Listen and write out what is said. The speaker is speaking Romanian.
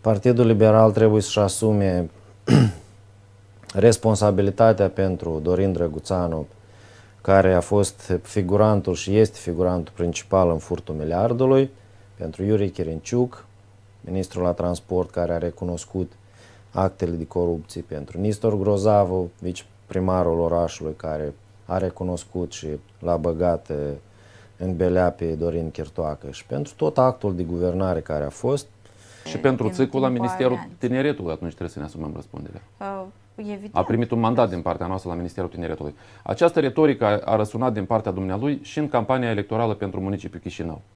Partidul Liberal trebuie să-și asume responsabilitatea pentru Dorin Drăguțanu, care a fost figurantul și este figurantul principal în furtul miliardului, pentru Iuri Chirinciuc, ministrul la transport care a recunoscut actele de corupție, pentru Nistor Grozavu, viceprimarul orașului care a recunoscut și l-a băgat eh, în belea pe Dorin Chirtoacă și pentru tot actul de guvernare care a fost, și pentru țicul la Ministerul Tineretului atunci trebuie să ne asumăm răspunderea. Uh, A primit un mandat din partea noastră la Ministerul Tineretului. Această retorică a răsunat din partea dumnealui și în campania electorală pentru municipiul Chișinău.